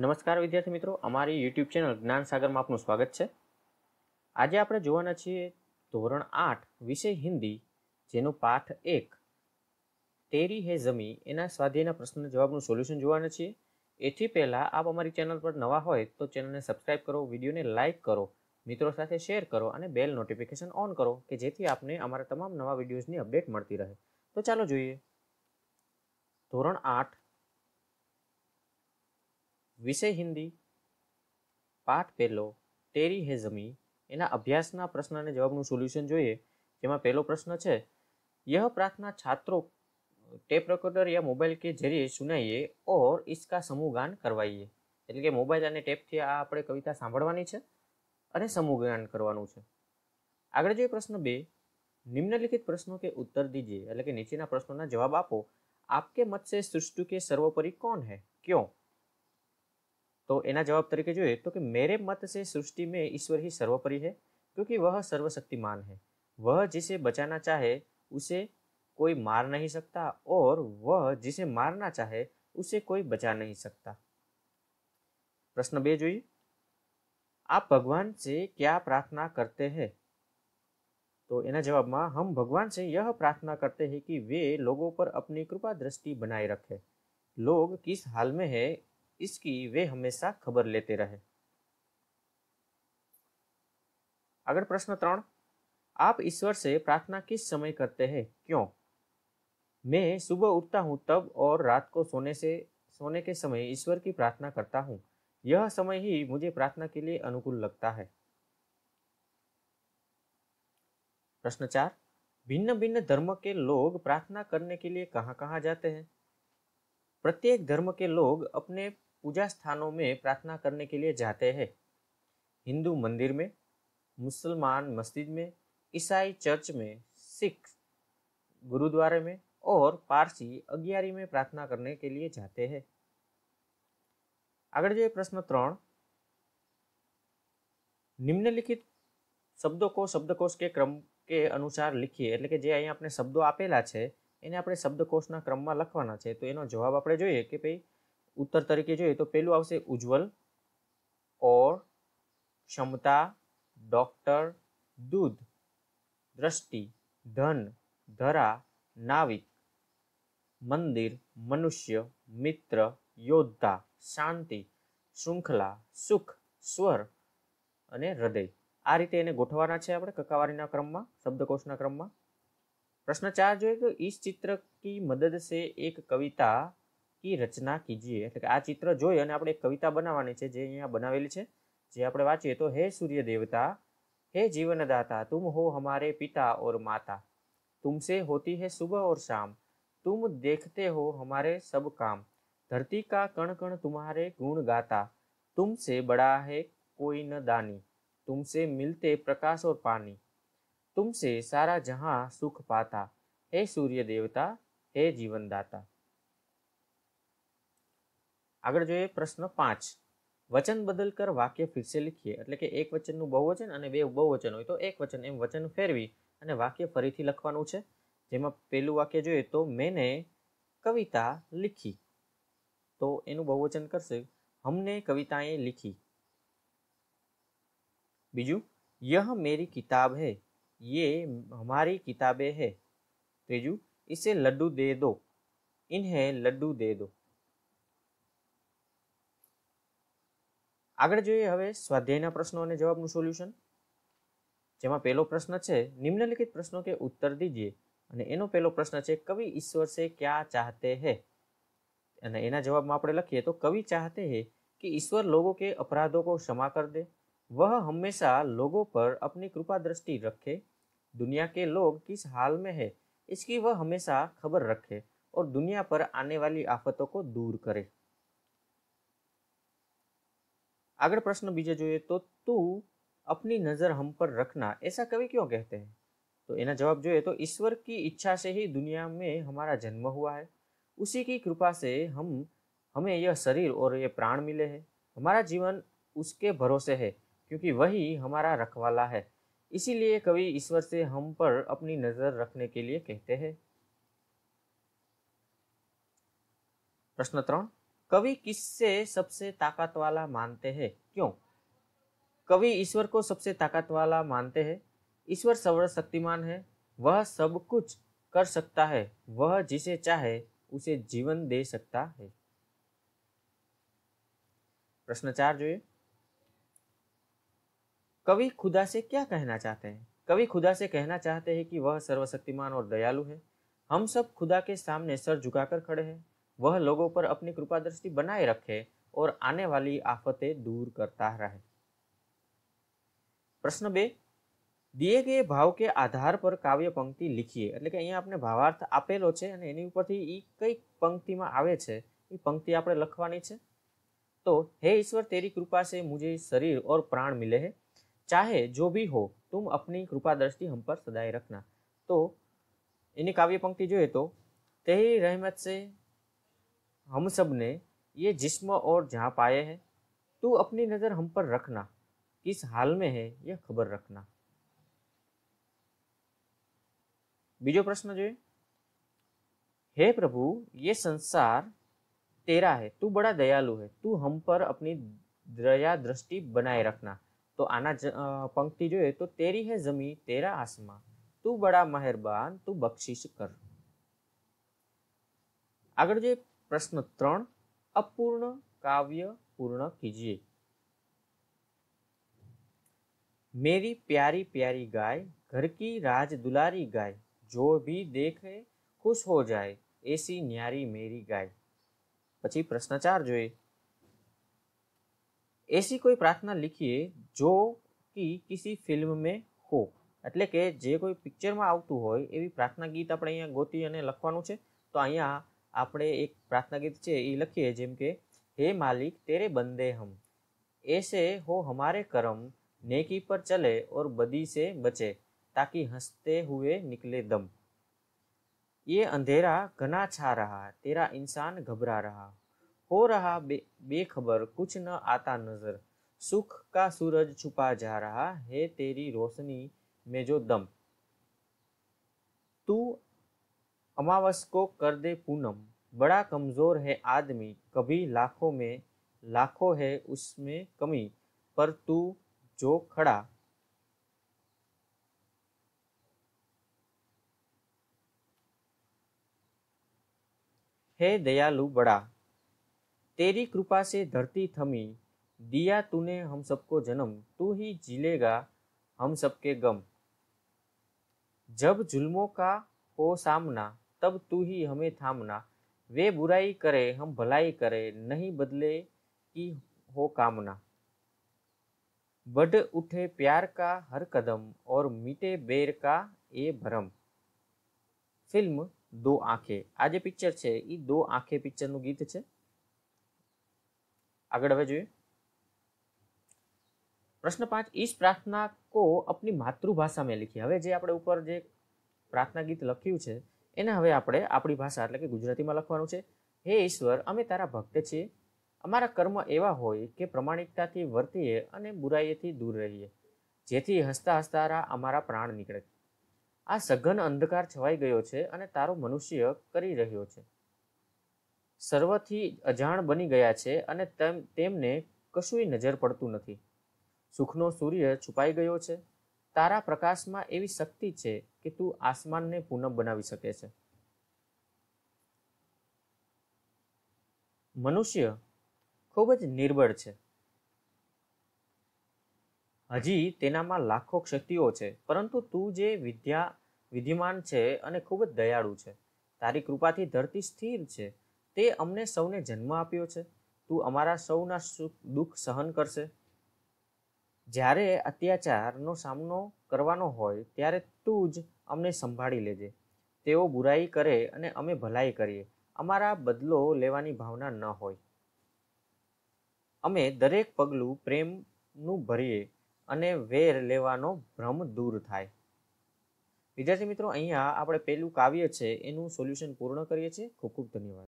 નમસ્કાર વિદ્યાર્થી મિત્રો અમારી યુટ્યુબ ચેનલ જ્ઞાન સાગરમાં આપનું સ્વાગત છે આજે આપણે જોવાના છીએ ધોરણ આઠ વિષય હિન્દી જેનો પાઠ એક તેરી હે જમી એના સ્વાધ્યાયના પ્રશ્નના જવાબનું સોલ્યુશન જોવાના છીએ એથી પહેલાં આપ અમારી ચેનલ પર નવા હોય તો ચેનલને સબસ્ક્રાઇબ કરો વિડીયોને લાઇક કરો મિત્રો સાથે શેર કરો અને બેલ નોટિફિકેશન ઓન કરો કે જેથી આપને અમારા તમામ નવા વિડીયોઝની અપડેટ મળતી રહે તો ચાલો જોઈએ ધોરણ આઠ विषय हिंदी पाठ पेलो तेरी है जमी इन अभ्यासना प्रश्न ने जवाब नु सॉल्यूशन જોઈએ કેમાં પેલો પ્રશ્ન છે યહ પ્રાર્થના ছাত্রો ટેપ રેકોર્ડર يا મોબાઈલ કે ઝરી સુનાઈએ ઓર ઇસકા સમૂહ ગાન કરવઈએ એટલે કે મોબાઈલ અને ટેપ થી આ આપણે કવિતા સાંભળવાની છે અને સમૂહ ગાન કરવાનું છે આગળ જોઈએ પ્રશ્ન 2 નિમ્નલખિત પ્રશ્નો કે ઉત્તર દીજીએ એટલે કે નીચેના પ્રશ્નોના જવાબ આપો આપકે મત સે सृष्टि કે સર્વોપરી કોણ હે ક્યો તો એના જવાબ તરીકે જોઈએ तो, तो मेरे मत से सृष्टि में ईश्वर ही सर्वोपरि है क्योंकि वह सर्वशक्तिमान है वह जिसे बचाना चाहे उसे कोई मार नहीं सकता और वह जिसे मारना चाहे उसे कोई बचा नहीं सकता प्रश्न बे જોઈએ आप भगवान से क्या प्रार्थना करते हैं तो जवाब में हम भगवान से यह प्रार्थना करते हैं कि वे लोगों पर अपनी कृपा दृष्टि बनाए रखें लोग किस हाल में है इसकी वे हमेशा खबर लेते रहे अगर प्रश्न ત્રણ आप ईश्वर से प्रार्थना किस समय करते हैं क्यों मैं सुबह उठता हूँ तब और रात को सोने से सोने के समय ईश्वर की प्रार्थना करता हूँ यह समय ही मुझे प्रार्थना के लिए अनुकूल लगता है प्रश्न चार भिन्न भिन्न धर्म के लोग प्रार्थना करने के लिए कहाँ कहाँ जाते हैं प्रत्येक धर्म के लोग अपने पूजा स्थानों में प्रार्थना करने के लिए जाते हैं हिंदू मंदिर में मुसलमान मस्जिद में ईसाई चर्च में सिख गुरुद्वारे में और पारसी अग्ञारी में प्रार्थना करने के लिए जाते हैं अगर प्रश्न त्र निम्नलिखित शब्दों को शब्दकोश के क्रम के अनुसार लिखिए એટલે કે જે અહીંયા આપણે શબ્દો આપેલા છે એને આપણે શબ્દકોશના ક્રમમાં લખવાના છે તો એનો જવાબ આપણે જોઈએ કે ભાઈ ઉત્તર તરીકે જોઈએ તો પહેલું આવશે ઉજ્જવલ ઓર ક્ષમતા ડોક્ટર દૂધ દ્રષ્ટિ ધન ધરા નાવિક મંદિર મનુષ્ય મિત્ર યોદ્ધા શાંતિ શૃંખલા સુખ સ્વર અને હૃદય આ રીતે એને ગોઠવાના છે આપણે કકાવારીના ક્રમમાં શબ્દકોશના ક્રમમાં પ્રશ્ન ચાર જોઈએ તો ઈસ ચિત્ર કી મદદ સે એક કવિતા की रचना कीजिए आ चित्र जो ચિત્ર एक कविता बनावा बनाली है जे आप જે અહીંયા બનાવેલી છે જે આપણે વાંચીએ तुम हो हमारे पिता और माता तुमसे होती है सुबह और शाम तुम देखते हो हमारे सब काम धरती का कण कण तुम्हारे गुण गाता तुमसे बड़ा है कोई न दानी तुमसे मिलते प्रकाश और पानी तुमसे सारा जहां सुख पाता हे सूर्य देवता हे जीवनदाता આગળ જોઈએ પ્રશ્ન પાંચ વચન બદલ કર વાક્ય ફિરસે લખીએ એટલે કે એક વચનનું બહુવચન અને બે બહુવચન હોય તો એક વચન એમ વચન ફેરવી અને વાક્ય ફરીથી લખવાનું છે જેમાં પહેલું વાક્ય જોઈએ તો મેને કવિતા લીખી તો એનું બહુવચન કરશે હમને કવિતાએ લીખી બીજું યહ મેરી કિતાબ હૈ યે हमारी કિતાબે હે ત્રીજું इसे લડ્ડુ દે દો ઇન્હે લડ્ડુ દે દો આગળ જોઈએ હવે સ્વાધ્યાયના પ્રશ્નો અને જવાબનું સોલ્યુશન જેમાં પહેલો પ્રશ્ન છે નિમ્નલખિત પ્રશ્નો કે ઉત્તર दीजिए અને એનો પહેલો પ્રશ્ન છે કવિ ઈશ્વર سے کیا چاہتے ہیں અને એના જવાબમાં આપણે લખીએ તો કવિ چاہتے છે કે ઈશ્વર લોકો કે અપરાધો કો ક્ષમા કર દે वह हमेशा लोगों पर अपनी कृपा दृष्टि रखे दुनिया के लोग किस हाल में है इसकी वह हमेशा खबर रखे और दुनिया पर आने वाली आफतों को दूर करे प्रश्न बीजे जो है तो तू अपनी नज़र हम पर रखना ऐसा कवि क्यों कहते हैं तो इना जवाब जो है तो ईश्वर की इच्छा से ही दुनिया में हमारा जन्म हुआ है उसी की कृपा से हम हमें यह शरीर और ये प्राण मिले हैं हमारा जीवन उसके भरोसे है क्योंकि वही हमारा रखवाला है इसीलिए कवि ईश्वर से हम पर अपनी नज़र रखने के लिए कहते हैं प्रश्न त्रण कवि किससे सबसे ताकत वाला मानते हैं क्यों कवि ईश्वर को सबसे ताकत वाला मानते हैं ईश्वर सर्वशक्तिमान है वह सब कुछ कर सकता है वह जिसे चाहे उसे जीवन दे सकता है प्रश्न चार जो कवि खुदा से क्या कहना चाहते हैं कवि खुदा से कहना चाहते हैं कि वह सर्वशक्तिमान और दयालु है हम सब खुदा के सामने सर झुकाकर खड़े हैं वह लोगों पर अपनी कृपा दृष्टि बनाए रखे और आने वाली आफतें दूर करता रहे પ્રશ્ન બે દિયે ગયે ભાવ કે આધાર પર કાવ્ય પંક્તિ લીખીએ એટલે કે અહીંયા આપણે ભાવાર્થ આપેલો છે અને એની ઉપરથી એ કઈ પંક્તિમાં આવે છે એ પંક્તિ આપણે લખવાની છે તો હે ईश्वर तेरी कृपा से मुझे शरीर और प्राण मिले है चाहे जो भी हो तुम अपनी कृपा दृष्टि हम पर सदाए रखना तो એની કાવ્ય પંક્તિ જોઈએ તો તેરી રહેમત સે हम सब ने ये जिस्म और जहाँ पाए हैं तू अपनी नज़र हम पर रखना किस हाल में है यह खबर रखना बीजो प्रश्न जो हे प्रभु ये संसार तेरा है तू बड़ा दयालु है तू हम पर अपनी दया दृष्टि बनाए रखना तो आना पंक्ति जो है तो तेरी है जमी तेरा आसमा तू बड़ा मेहरबान तू बख्शिश कर आगे जो પ્રશ્ન ત્રણ અપૂર્ણ કાવ્ય પૂર્ણ કીજીએ મેરી પ્યારી પ્યારી ગાય ઘર કી રાજ દુલારી ગાય જો ભી દેખે ખુશ હો જાય એસી ન્યારી મેરી ગાય પછી પ્રશ્ન ચાર જોઈએ એસી કોઈ પ્રાર્થના લખીએ જો કી કિસી ફિલ્મ મેં હો એટલે કે જે કોઈ પિક્ચરમાં આવતું હોય એવી પ્રાર્થના ગીત આપણે અહીંયા ગોતી અને લખવાનું છે તો અહીંયા આપણે એક પ્રાર્થના ગીત છે એ લખીએ જેમ કે હે માલિક તેરે બંદે હમ ऐसे हो हमारे कर्म नेकी पर चले और बदी से बचे ताकि हंसते हुए निकले दम ये अंधेरा घना छा रहा तेरा इंसान घबरा रहा हो रहा बे, बेखबर कुछ न आता नजर सुख का सूरज छुपा जा रहा है तेरी रोशनी में जो दम तू अमावस को कर दे पूनम बड़ा कमज़ोर है आदमी कभी लाखों में लाखों है उसमें कमी पर तू जो खड़ा है दयालु बड़ा तेरी कृपा से धरती थमी दिया तूने हम सबको जन्म तू ही जिलेगा हम सबके गम जब जुल्मों का हो सामना तब तू ही हमें थामना वे बुराई करे हम भलाई करे नहीं बदले की हो कामना बढ़ उठे प्यार का हर कदम और मिटे बेर का ये भ्रम फिल्म दो आंखें आज पिक्चर छे ई दो आंखें पिक्चर नु गीत छे आगे हमें जुए प्रश्न पांच इस प्रार्थना को अपनी मातृभाषा में लिखी हमें जे आप ऊपर जे प्रार्थना गीत लख्यु है એને હવે આપણે આપણી ભાષા એટલે કે ગુજરાતીમાં લખવાનું છે હે ઈશ્વર અમે તારા ભક્ત છીએ અમારા કર્મ એવા હોય કે પ્રમાણિકતાથી વર્તીએ અને બુરાઈએથી દૂર રહીએ જેથી હસતા હસતા અમારા પ્રાણ નીકળે આ સઘન અંધકાર છવાઈ ગયો છે અને તારો મનુષ્ય કરી રહ્યો છે સર્વથી અજાણ બની ગયા છે અને તેમ તેમને કશુંય નજર પડતું નથી સુખનો સૂર્ય છુપાઈ ગયો છે તારા પ્રકાશમાં એવી શક્તિ છે કે તું આસમાનને પૂનમ બનાવી શકે છે મનુષ્ય ખૂબ જ નિર્બળ છે હજી તેનામાં લાખો ક્ષતિઓ છે પરંતુ તું જે વિદ્યા વિધિમાન છે અને ખૂબ જ દયાળુ છે તારી કૃપાથી ધરતી સ્થિર છે તે અમને સૌને જન્મ આપ્યો છે તું અમારા સૌના સુખ દુઃખ સહન કરશે જ્યારે અત્યાચારનો સામનો કરવાનો હોય ત્યારે તું જ અમને સંભાળી લેજે તેઓ બુરાઈ કરે અને અમે ભલાઈ કરીએ અમારા બદલો લેવાની ભાવના ન હોય અમે દરેક પગલું પ્રેમનું ભરીએ અને વેર લેવાનો ભ્રમ દૂર થાય વિદ્યાર્થી મિત્રો અહીંયા આપણે પેલું કાવ્ય છે એનું સોલ્યુશન પૂર્ણ કરીએ છીએ ખૂબ ખૂબ ધન્યવાદ